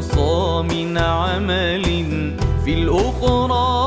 أحصى من عمل في الأخرى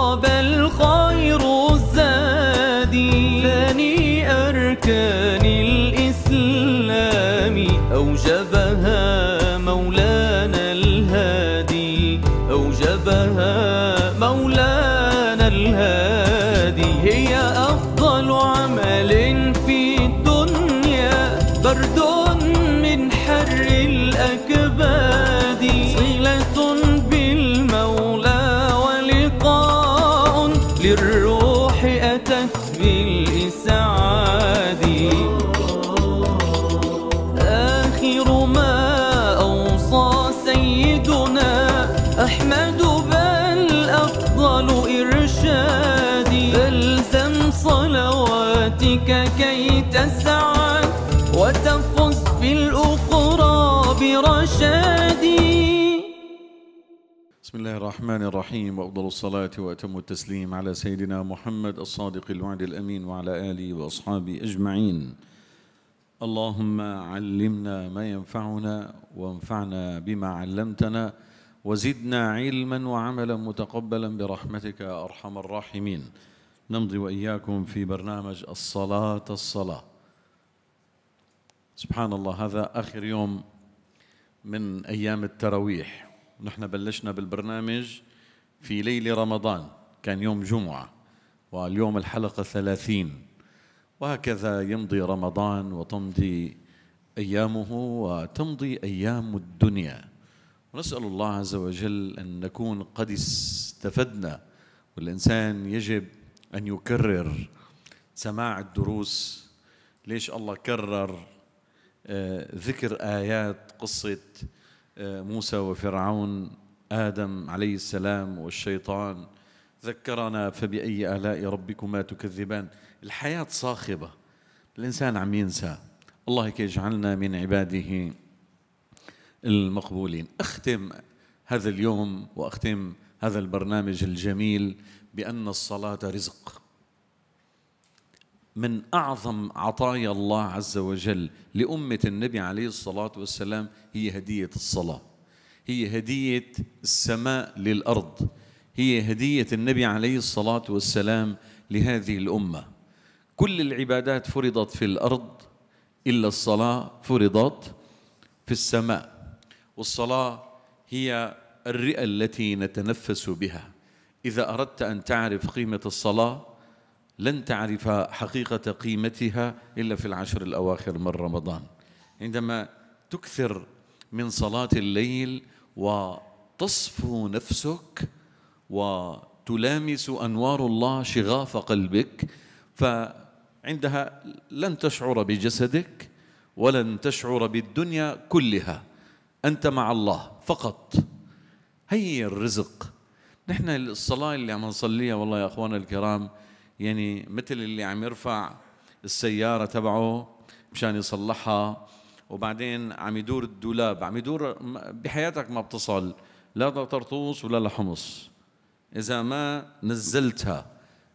روحي أتت بالإسعاد آخر ما أوصى سيدنا أحمد بل أفضل إرشادي فالزم صلواتك كي تسعد وتفز في الأخرى برشاد بسم الله الرحمن الرحيم وأفضل الصلاة وأتم التسليم على سيدنا محمد الصادق الوعد الأمين وعلى آله وأصحابه أجمعين اللهم علمنا ما ينفعنا وانفعنا بما علمتنا وزدنا علما وعملا متقبلا برحمتك أرحم الراحمين نمضي وإياكم في برنامج الصلاة الصلاة سبحان الله هذا آخر يوم من أيام التراويح نحن بلشنا بالبرنامج في ليلة رمضان كان يوم جمعة واليوم الحلقة ثلاثين وهكذا يمضي رمضان وتمضي أيامه وتمضي أيام الدنيا ونسأل الله عز وجل أن نكون قد استفدنا والإنسان يجب أن يكرر سماع الدروس ليش الله كرر آه، ذكر آيات قصة آه، موسى وفرعون آدم عليه السلام والشيطان ذكرنا فبأي آلاء ربكما تكذبان الحياة صاخبة الإنسان عم ينسى الله يجعلنا من عباده المقبولين أختم هذا اليوم وأختم هذا البرنامج الجميل بأن الصلاة رزق من أعظم عطايا الله عز وجل لأمة النبي عليه الصلاة والسلام هي هدية الصلاة هي هدية السماء للأرض هي هدية النبي عليه الصلاة والسلام لهذه الأمة كل العبادات فرضت في الأرض إلا الصلاة فرضت في السماء والصلاة هي الرئة التي نتنفس بها إذا أردت أن تعرف قيمة الصلاة لن تعرف حقيقة قيمتها إلا في العشر الأواخر من رمضان عندما تكثر من صلاة الليل وتصفو نفسك وتلامس أنوار الله شغاف قلبك فعندها لن تشعر بجسدك ولن تشعر بالدنيا كلها أنت مع الله فقط هي الرزق نحن الصلاة اللي عم نصليها والله يا أخوانا الكرام يعني مثل اللي عم يرفع السيارة تبعه مشان يصلحها وبعدين عم يدور الدولاب عم يدور بحياتك ما بتصل لا لطرطوس ولا لحمص إذا ما نزلتها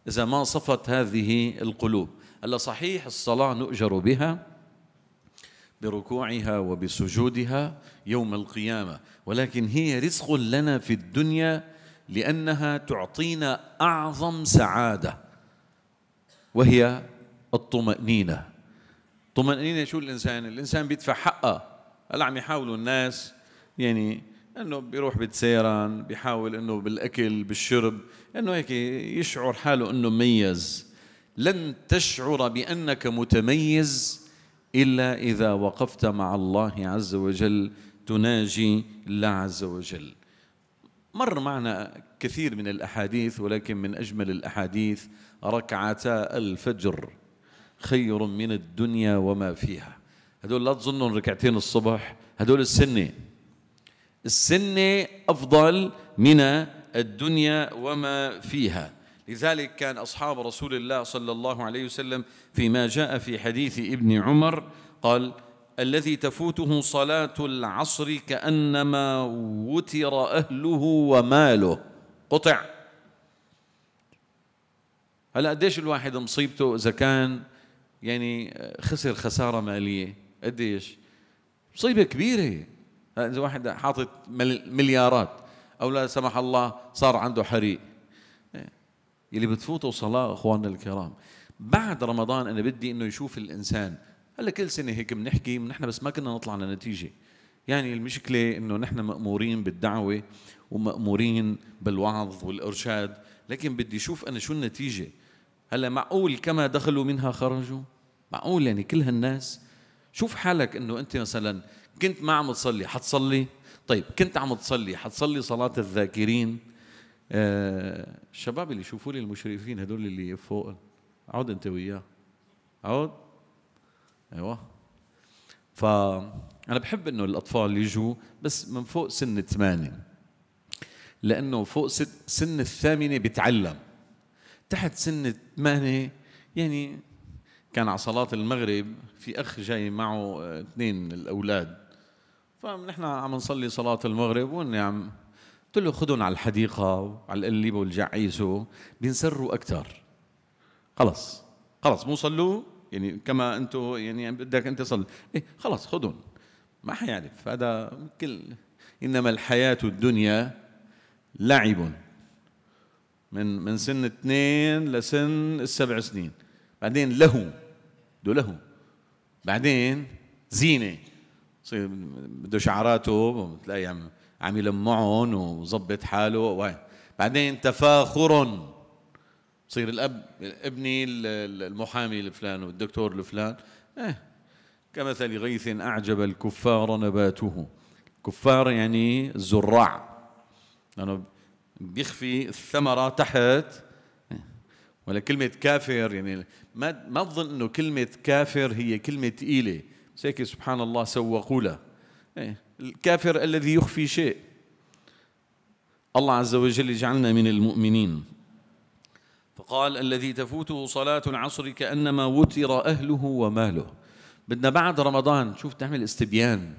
إذا ما صفت هذه القلوب ألا صحيح الصلاة نؤجر بها بركوعها وبسجودها يوم القيامة ولكن هي رزق لنا في الدنيا لأنها تعطينا أعظم سعادة وهي الطمأنينة طمأنينة شو الإنسان؟ الإنسان بيدفع حقه هلا عم يحاولوا الناس يعني انه بيروح بتسيران بيحاول انه بالاكل بالشرب انه هيك يشعر حاله انه مميز لن تشعر بانك متميز الا اذا وقفت مع الله عز وجل تناجي الله عز وجل مر معنا كثير من الاحاديث ولكن من اجمل الاحاديث ركعتا الفجر خير من الدنيا وما فيها هذول لا تظنوا ركعتين الصبح هذول السنة السنة أفضل من الدنيا وما فيها لذلك كان أصحاب رسول الله صلى الله عليه وسلم فيما جاء في حديث ابن عمر قال الذي تفوته صلاة العصر كأنما وتر أهله وماله قطع هلا قديش الواحد مصيبته اذا كان يعني خسر خساره ماليه قديش مصيبه كبيره اذا واحد حاطط مليارات او لا سمح الله صار عنده حريق يلي بتفوتوا صلاه اخواننا الكرام بعد رمضان انا بدي انه يشوف الانسان هلا كل سنه هيك بنحكي نحن بس ما كنا نطلع على نتيجه يعني المشكلة إنه نحن مأمورين بالدعوة ومأمورين بالوعظ والإرشاد لكن بدي أشوف أنا شو النتيجة هلا معقول كما دخلوا منها خرجوا معقول يعني كل هالناس شوف حالك انه انت مثلا كنت ما عم تصلي حتصلي طيب كنت عم تصلي حتصلي صلاة الذاكرين آه الشباب اللي يشوفوا لي المشرفين هدول اللي فوق عود انت وياه عود ايوه ف أنا بحب إنه الأطفال يجوا بس من فوق سن الثمانية لأنه فوق سن الثامنة بتعلم تحت سن الثمانية يعني كان على صلاة المغرب في أخ جاي معه آه، اثنين الأولاد فنحن عم نصلي صلاة المغرب وإني عم قلت له خذهم على الحديقة وعلى القليب والجعيسو بينسروا أكثر خلص خلص مو صلوا يعني كما انتم يعني بدك انت صل ايه خلص خذهم ما حيعرف هذا كل انما الحياه الدنيا لعب من من سن اثنين لسن السبع سنين بعدين له بده له بعدين زينه بصير بده شعراته بتلاقي عم عم يلمعهم وظبط حاله وين بعدين تفاخر بصير الاب ابني المحامي الفلان والدكتور الفلان ايه كمثل غيث أعجب الكفار نباته كفار يعني زراع لأنه بيخفي الثمرة تحت ولا كلمة كافر يعني ما ما تظن انه كلمة كافر هي كلمة ثقيلة بس هيك سبحان الله سوقوا لها إيه، الكافر الذي يخفي شيء الله عز وجل يجعلنا من المؤمنين فقال الذي تفوته صلاة العصر كأنما وتر أهله وماله بدنا بعد رمضان شوف تعمل استبيان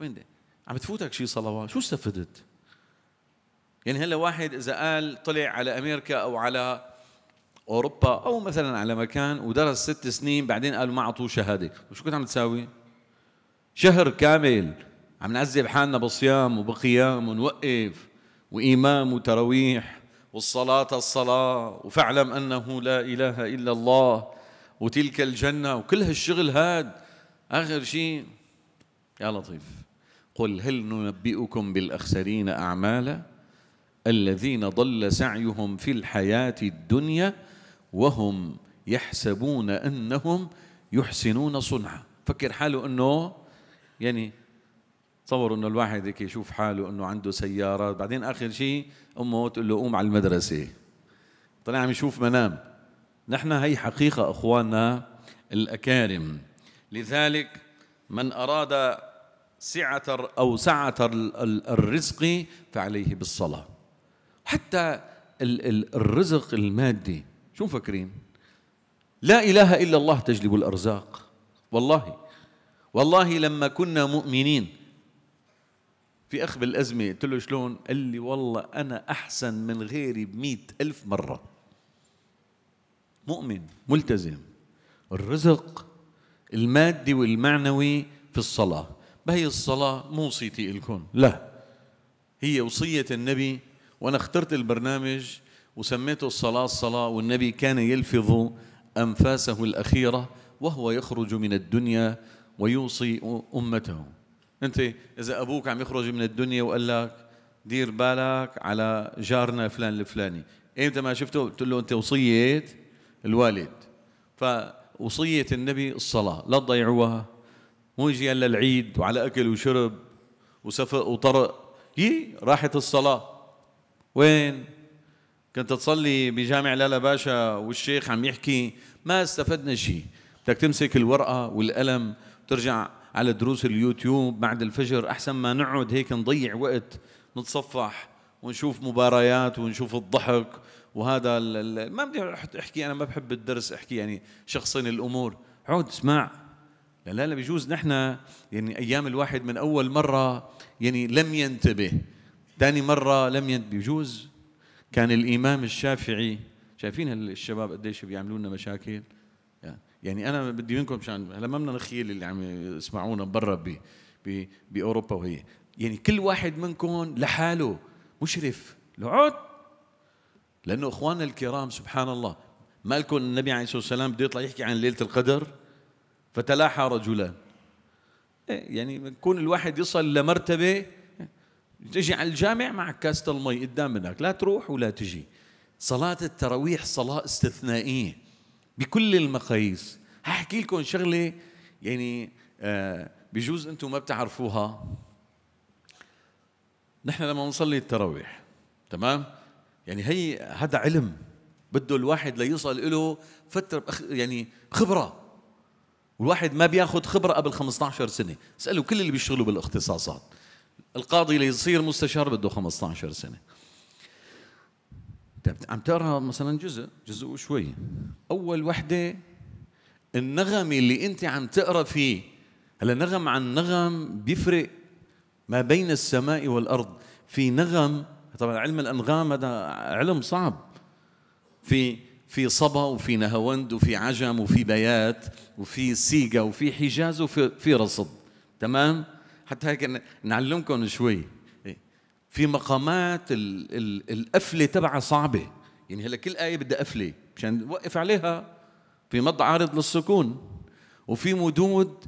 وين ده؟ عم تفوتك شي صلوات شو استفدت يعني هلا واحد اذا قال طلع على امريكا او على اوروبا او مثلا على مكان ودرس ست سنين بعدين قالوا ما اعطوه شهاده وشو كنت عم تساوي شهر كامل عم نعذب حالنا بصيام وبقيام ونوقف وإمام وتراويح والصلاة الصلاة وفاعلم أنه لا إله إلا الله وتلك الجنة وكل هالشغل هاد آخر شيء يا لطيف قل هل ننبئكم بالأخسرين أعمالا الذين ضل سعيهم في الحياة الدنيا وهم يحسبون أنهم يحسنون صنعا فكر حاله أنه يعني تصوروا انه الواحد هيك يشوف حاله انه عنده سيارات بعدين اخر شيء امه تقول له قوم على المدرسه طلع عم يشوف منام نحن هي حقيقه اخواننا الاكارم لذلك من أراد سعة أو سعة الرزق فعليه بالصلاة حتى الرزق المادي شو مفكرين لا إله إلا الله تجلب الأرزاق والله والله لما كنا مؤمنين في أخ بالأزمة قلت له شلون قال لي والله أنا أحسن من غيري بمئة ألف مرة مؤمن ملتزم الرزق المادي والمعنوي في الصلاة بهي الصلاة مو وصيتي لكم لا هي وصية النبي وأنا اخترت البرنامج وسميته الصلاة الصلاة والنبي كان يلفظ أنفاسه الأخيرة وهو يخرج من الدنيا ويوصي أمته أنت إذا أبوك عم يخرج من الدنيا وقال لك دير بالك على جارنا فلان الفلاني أنت ما شفته تقول له أنت وصية الوالد ف وصية النبي الصلاة لا تضيعوها مو يجي إلا العيد وعلى أكل وشرب وسفق وطرق هي راحت الصلاة وين كنت تصلي بجامع لالا باشا والشيخ عم يحكي ما استفدنا شيء بدك تمسك الورقة والقلم ترجع على دروس اليوتيوب بعد الفجر أحسن ما نقعد هيك نضيع وقت نتصفح ونشوف مباريات ونشوف الضحك وهذا ما بدي احكي انا ما بحب الدرس احكي يعني شخصين الامور عود اسمع لا لا, بيجوز نحن يعني ايام الواحد من اول مره يعني لم ينتبه ثاني مره لم ينتبه بيجوز كان الامام الشافعي شايفين الشباب قديش بيعملوا لنا مشاكل يعني انا بدي منكم مشان هلا ما بدنا نخيل اللي عم يسمعونا برا باوروبا وهي يعني كل واحد منكم لحاله مشرف لعود لأنه إخواننا الكرام سبحان الله ما لكم النبي عليه الصلاة والسلام بده يطلع يحكي عن ليلة القدر فتلاحى رجلان إيه، يعني يكون الواحد يصل لمرتبة تجي على الجامع معك كاسة المي قدام منك لا تروح ولا تجي صلاة التراويح صلاة استثنائية بكل المقاييس هحكي لكم شغلة يعني آه، بجوز أنتم ما بتعرفوها نحن لما نصلي التراويح تمام يعني هي هذا علم بده الواحد ليوصل له فتره يعني خبره والواحد ما بياخذ خبره قبل 15 سنه اسالوا كل اللي بيشتغلوا بالاختصاصات القاضي ليصير مستشار بده 15 سنه طيب عم تقرا مثلا جزء جزء وشوي اول وحده النغم اللي انت عم تقرا فيه هلا نغم عن نغم بيفرق ما بين السماء والارض في نغم طبعا علم الانغام هذا علم صعب في في صبا وفي نهاوند وفي عجم وفي بيات وفي سيقة وفي حجاز وفي في رصد تمام حتى هيك نعلمكم شوي في مقامات القفله تبعها صعبه يعني هلا كل ايه بدها قفله مشان نوقف عليها في مد عارض للسكون وفي مدود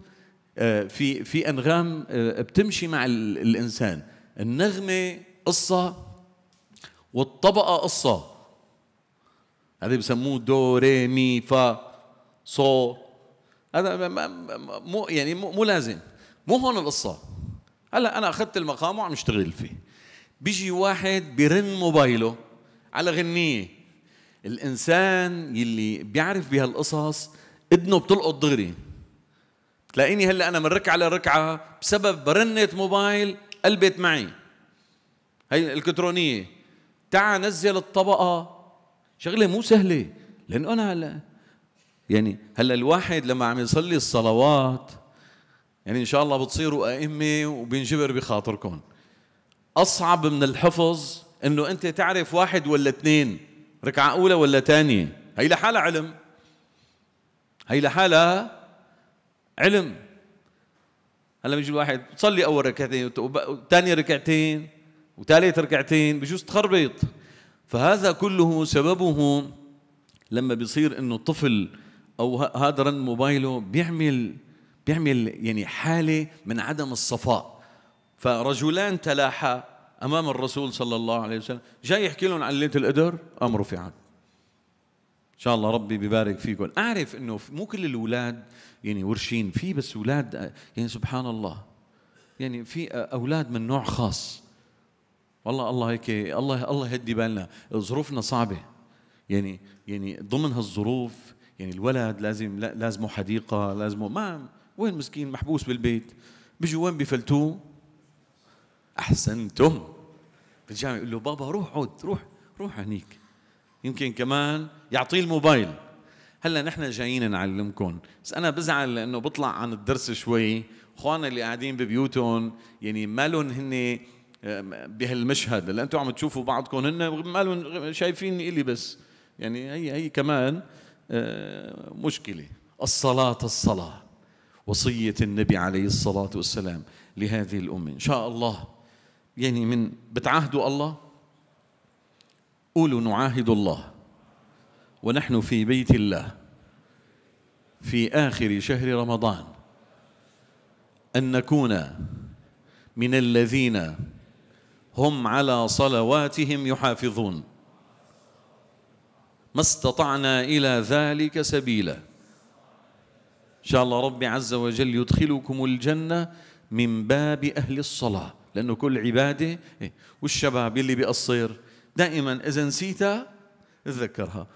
آه، في في انغام آه، بتمشي مع الانسان النغمه قصه والطبقة قصة هذا بسموه دو ري مي فا صو هذا مو يعني مو, مو لازم مو هون القصة هلا أنا أخذت المقام وعم أشتغل فيه بيجي واحد بيرن موبايله على غنية الإنسان يلي بيعرف بهالقصص إدنه بتلقط دغري تلاقيني هلا أنا من ركعة لركعة بسبب رنة موبايل قلبت معي هي الإلكترونية تعا نزل الطبقة شغلة مو سهلة لأنه أنا هلا يعني هلا الواحد لما عم يصلي الصلوات يعني إن شاء الله بتصيروا أئمة وبينجبر بخاطركم أصعب من الحفظ إنه أنت تعرف واحد ولا اثنين ركعة أولى ولا ثانية هي لحالها علم هي لحالها علم هلا بيجي الواحد صلي أول ركعتين وثاني ركعتين وثالث ركعتين بجوز تخربط فهذا كله سببه لما بيصير انه الطفل او هذا رن موبايله بيعمل بيعمل يعني حاله من عدم الصفاء فرجلان تلاحا امام الرسول صلى الله عليه وسلم جاي يحكي لهم عن ليله القدر قام رفعت ان شاء الله ربي ببارك فيكم اعرف انه مو كل الاولاد يعني ورشين في بس اولاد يعني سبحان الله يعني في اولاد من نوع خاص والله الله هيك الله الله يهدي بالنا ظروفنا صعبه يعني يعني ضمن هالظروف يعني الولد لازم لازمه حديقه لازمه ما وين مسكين محبوس بالبيت بيجوا وين بفلتوه احسنتم بالجامعه يقول له بابا روح عود روح روح هنيك يمكن كمان يعطيه الموبايل هلا نحن جايين نعلمكم بس انا بزعل لانه بطلع عن الدرس شوي اخواننا اللي قاعدين ببيوتهم يعني مالهم هن بهالمشهد هلا انتم عم تشوفوا بعضكم هن مالهم شايفين الي بس يعني هي هي كمان آه، مشكله الصلاه الصلاه وصيه النبي عليه الصلاه والسلام لهذه الامه ان شاء الله يعني من بتعاهدوا الله قولوا نعاهد الله ونحن في بيت الله في اخر شهر رمضان ان نكون من الذين هم على صلواتهم يحافظون ما استطعنا إلى ذلك سبيلا إن شاء الله ربي عز وجل يدخلكم الجنة من باب أهل الصلاة لأنه كل عبادة إيه، والشباب اللي بيقصر دائما إذا نسيتها اتذكرها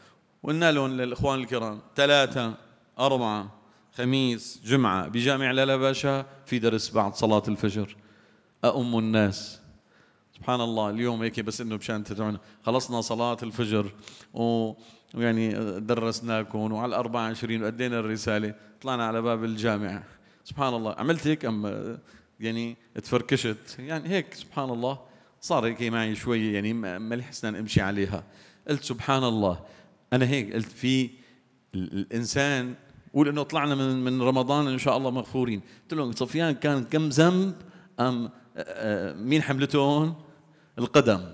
وقلنا لهم للإخوان الكرام ثلاثة أربعة خميس جمعة بجامع لالا باشا في درس بعد صلاة الفجر اؤم الناس سبحان الله اليوم هيك بس انه مشان تدعونا خلصنا صلاه الفجر ويعني درسناكم وعلى ال 24 وادينا الرساله طلعنا على باب الجامع سبحان الله عملت هيك ام يعني تفركشت يعني هيك سبحان الله صار هيك معي شوي يعني ملح اسنان امشي عليها قلت سبحان الله انا هيك قلت في الانسان قول انه طلعنا من من رمضان ان شاء الله مغفورين قلت لهم صفيان كان كم ذنب ام مين حملته القدم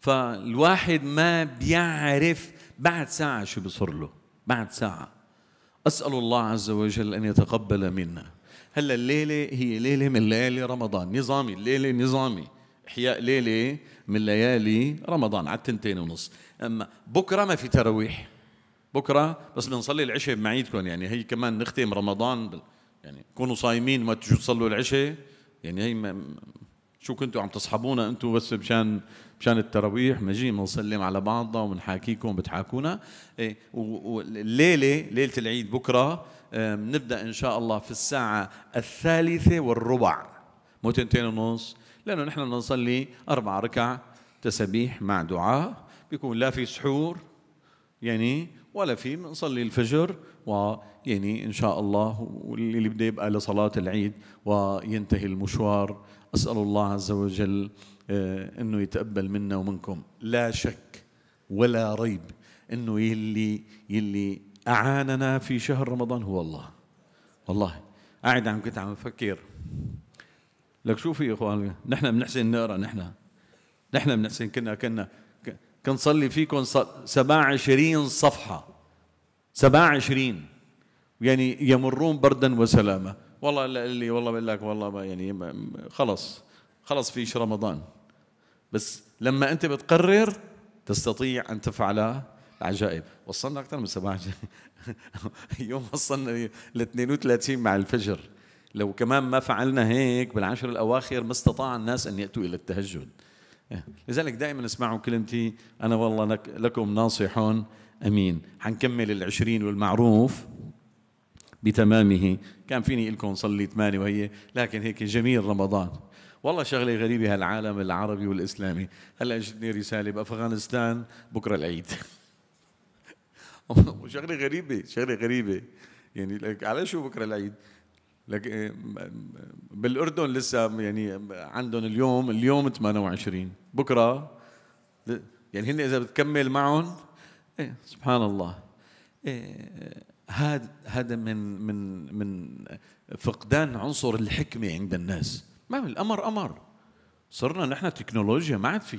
فالواحد ما بيعرف بعد ساعة شو بصر له بعد ساعة أسأل الله عز وجل أن يتقبل منا هلا الليلة هي ليلة من ليالي رمضان نظامي الليلة نظامي إحياء ليلة من ليالي رمضان على التنتين ونص أما بكرة ما في تراويح بكرة بس بنصلي العشاء بمعيدكم يعني هي كمان نختم رمضان يعني كونوا صايمين ما تجوا تصلوا العشاء يعني هي شو كنتوا عم تصحبونا انتوا بس مشان مشان التراويح بنجي بنسلم على بعضنا وبنحاكيكم بتحاكونا ايه والليله ليله العيد بكره بنبدا آه، ان شاء الله في الساعه الثالثه والربع مو تنتين ونص لانه نحن بنصلي اربع ركع تسبيح مع دعاء بيكون لا في سحور يعني ولا في بنصلي الفجر ويعني ان شاء الله واللي بده يبقى لصلاه العيد وينتهي المشوار أسأل الله عز وجل آه، أنه يتقبل منا ومنكم لا شك ولا ريب أنه يلي يلي أعاننا في شهر رمضان هو الله والله قاعد عم كنت عم بفكر لك شوفي يا اخوان نحن بنحسن نقرا نحن نحن بنحسن كنا كنا كنصلي فيكم 27 صفحه 27 يعني يمرون بردا وسلامه والله اللي والله بقول لك والله يعني خلص خلص فيش رمضان بس لما انت بتقرر تستطيع ان تفعل العجائب وصلنا اكثر من سبع يوم وصلنا ل 32 مع الفجر لو كمان ما فعلنا هيك بالعشر الاواخر ما استطاع الناس ان ياتوا الى التهجد إيه. لذلك دائما اسمعوا كلمتي انا والله لكم ناصح امين حنكمل العشرين والمعروف بتمامه كان فيني لكم صلي ثمانية وهي لكن هيك جميل رمضان والله شغله غريبه هالعالم العربي والاسلامي هلا اجتني رساله بافغانستان بكره العيد وشغله غريبه شغله غريبه يعني لك على شو بكره العيد لك بالاردن لسه يعني عندهم اليوم اليوم 28 بكره يعني هن اذا بتكمل معهم إيه سبحان الله إيه هذا هذا من من من فقدان عنصر الحكمه عند الناس ما الامر امر صرنا نحن تكنولوجيا ما عاد في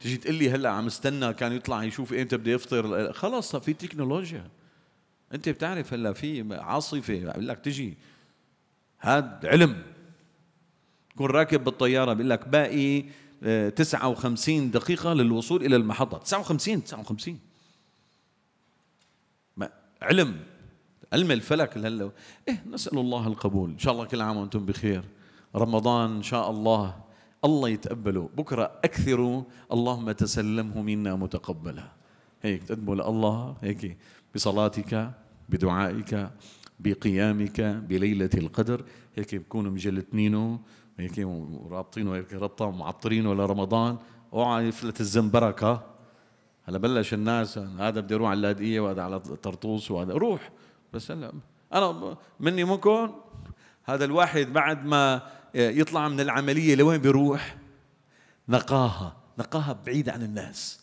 تجي تقول لي هلا عم استنى كان يطلع يشوف امتى بده يفطر خلص في تكنولوجيا انت بتعرف هلا في عاصفه بقول لك تجي هاد علم تكون راكب بالطياره بقول لك باقي 59 آه، دقيقه للوصول الى المحطه 59 59 علم علم الفلك هلا إيه نسأل الله القبول إن شاء الله كل عام وأنتم بخير رمضان إن شاء الله الله يتقبله بكرة أكثروا اللهم تسلمه منا متقبلا هيك تدعو لله هيك بصلاتك بدعائك بقيامك بليلة القدر هيك بكونوا مجلتنينه هيك ورابطينه هيك ربطة ومعطرينه لرمضان اوعى يفلت الزنبركة هلا بلش الناس هذا بده يروح على اللاذقيه وهذا على طرطوس وهذا روح بس هلا انا مني منكم هذا الواحد بعد ما يطلع من العمليه لوين بيروح؟ نقاها، نقاها بعيد عن الناس.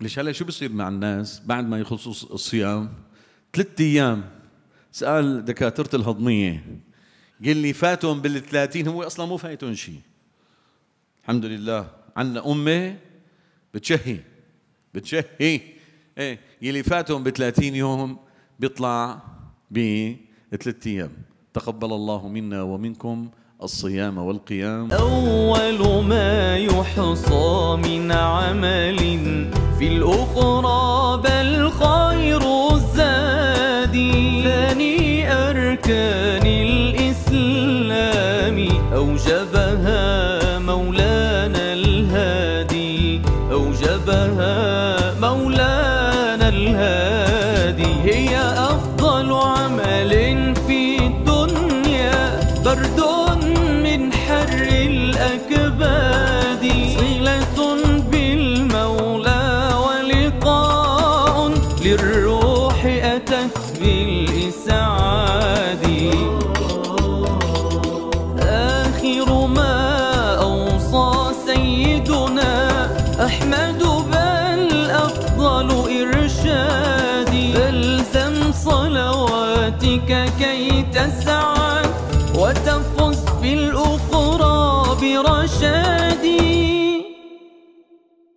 ليش هلا شو بصير مع الناس بعد ما يخلصوا الصيام؟ ثلاث ايام سال دكاتره الهضميه قال لي فاتهم بال 30 هو اصلا مو فايتهم شيء. الحمد لله عندنا امه بتشهي بتشهي ايه يلي فاتهم ب 30 يوم بيطلع بثلاث ايام تقبل الله منا ومنكم الصيام والقيام أول ما يحصى من عمل في الأخرى بل خير الزاد ثاني أركان الإسلام أوجبها منك كي تسعى